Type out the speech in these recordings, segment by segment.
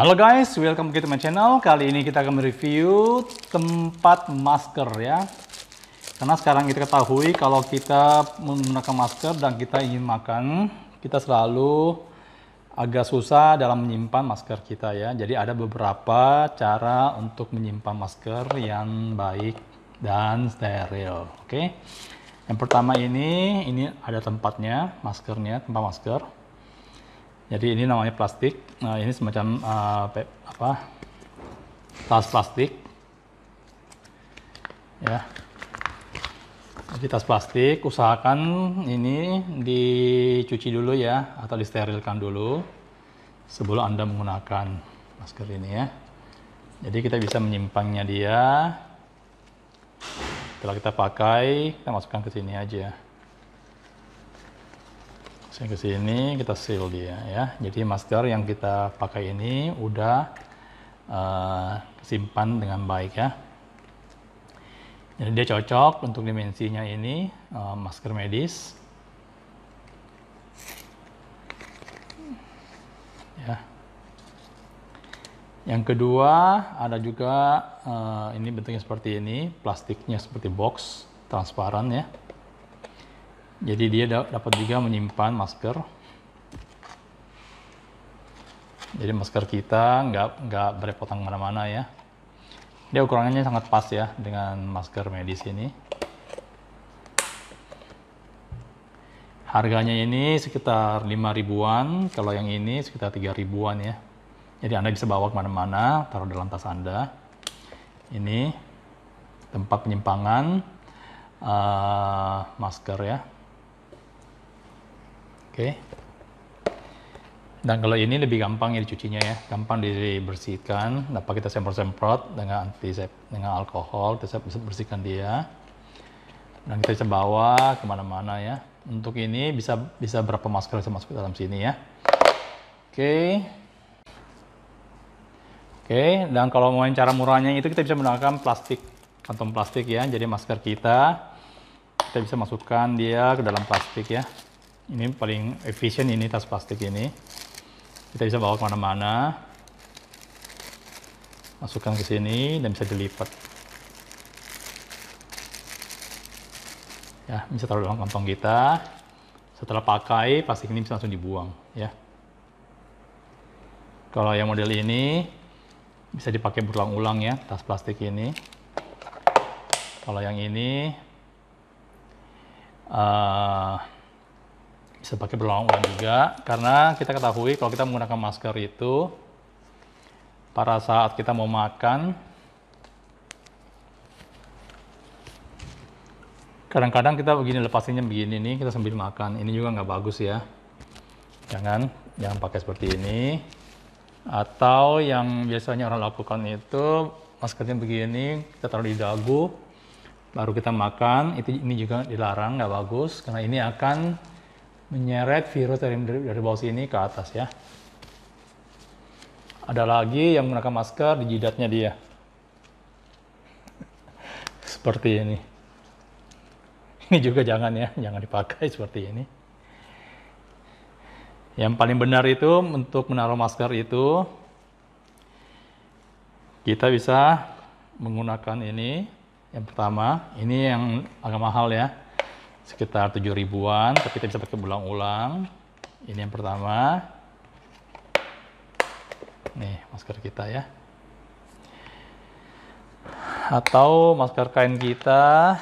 Halo guys, welcome back to my channel. Kali ini kita akan mereview tempat masker ya. Karena sekarang kita ketahui kalau kita menggunakan masker dan kita ingin makan, kita selalu agak susah dalam menyimpan masker kita ya. Jadi ada beberapa cara untuk menyimpan masker yang baik dan steril. Oke. Yang pertama ini, ini ada tempatnya, maskernya, tempat masker. Jadi ini namanya plastik. Nah, ini semacam uh, apa? Tas plastik. Ya. Jadi tas plastik usahakan ini dicuci dulu ya atau disterilkan dulu sebelum Anda menggunakan masker ini ya. Jadi kita bisa menyimpangnya dia. Setelah kita pakai, kita masukkan ke sini aja. Saya ke sini kita seal dia ya. Jadi masker yang kita pakai ini udah uh, simpan dengan baik ya. Jadi dia cocok untuk dimensinya ini uh, masker medis. Ya. Yang kedua ada juga uh, ini bentuknya seperti ini, plastiknya seperti box transparan ya jadi dia dapat juga menyimpan masker jadi masker kita nggak nggak berepotang kemana-mana ya dia ukurannya sangat pas ya dengan masker medis ini harganya ini sekitar 5 ribuan kalau yang ini sekitar 3 ribuan ya jadi anda bisa bawa kemana-mana taruh dalam tas anda ini tempat penyimpangan uh, masker ya Oke. Dan kalau ini lebih gampang ya dicucinya ya, gampang dibersihkan. Dapat kita semprot-semprot dengan antisep dengan alkohol, kita bersihkan dia. Dan kita bisa bawa kemana-mana ya. Untuk ini bisa bisa berapa masker bisa masuk ke dalam sini ya. Oke. Oke, dan kalau mau yang cara murahnya itu kita bisa menggunakan plastik, kantong plastik ya. Jadi masker kita kita bisa masukkan dia ke dalam plastik ya. Ini paling efisien ini tas plastik ini. Kita bisa bawa kemana-mana. Masukkan ke sini dan bisa dilipat. Ya, bisa taruh dalam kantong kita. Setelah pakai, plastik ini bisa langsung dibuang. Ya. Kalau yang model ini, bisa dipakai berulang-ulang ya, tas plastik ini. Kalau yang ini, uh, bisa pakai berulang-ulang juga karena kita ketahui kalau kita menggunakan masker itu pada saat kita mau makan kadang-kadang kita begini lepasinnya begini nih kita sambil makan ini juga nggak bagus ya jangan jangan pakai seperti ini atau yang biasanya orang lakukan itu maskernya begini kita taruh di dagu baru kita makan itu ini juga dilarang nggak bagus karena ini akan menyeret virus dari, dari bawah sini ke atas ya. Ada lagi yang menggunakan masker di jidatnya dia. Seperti ini. Ini juga jangan ya, jangan dipakai seperti ini. Yang paling benar itu untuk menaruh masker itu kita bisa menggunakan ini. Yang pertama, ini yang agak mahal ya sekitar 7 ribuan, tapi kita bisa pakai ulang-ulang. Ini yang pertama. Nih, masker kita ya. Atau masker kain kita.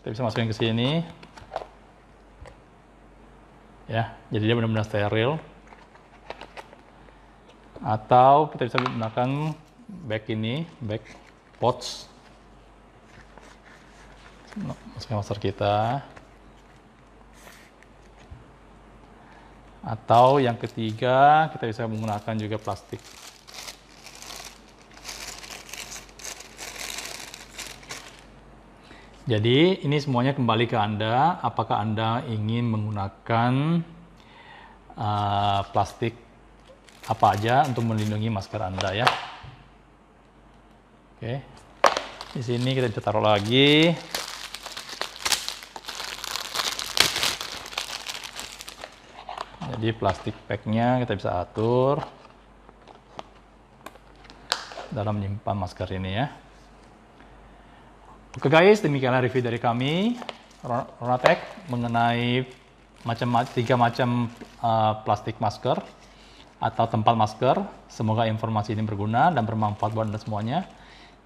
Kita bisa masukin ke sini. Ya, jadi dia benar-benar steril. Atau kita bisa menggunakan bag ini, bag pots masukin master kita atau yang ketiga kita bisa menggunakan juga plastik Jadi ini semuanya kembali ke Anda, apakah Anda ingin menggunakan uh, plastik apa aja untuk melindungi masker Anda ya. Oke. Di sini kita bisa taruh lagi. jadi plastik packnya kita bisa atur dalam menyimpan masker ini ya oke guys demikianlah review dari kami Ronatec mengenai macam tiga macam uh, plastik masker atau tempat masker. Semoga informasi ini berguna dan bermanfaat buat Anda semuanya.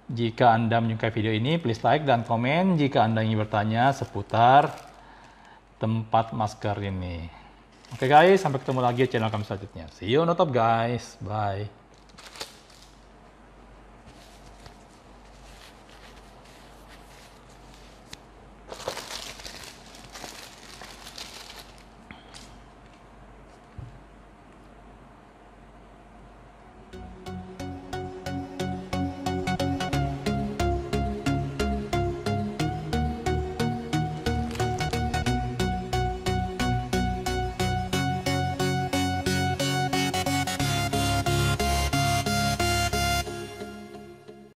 Jika Anda menyukai video ini, please like dan komen jika Anda ingin bertanya seputar tempat masker ini. Oke okay guys, sampai ketemu lagi di channel kami selanjutnya. See you on the top guys. Bye.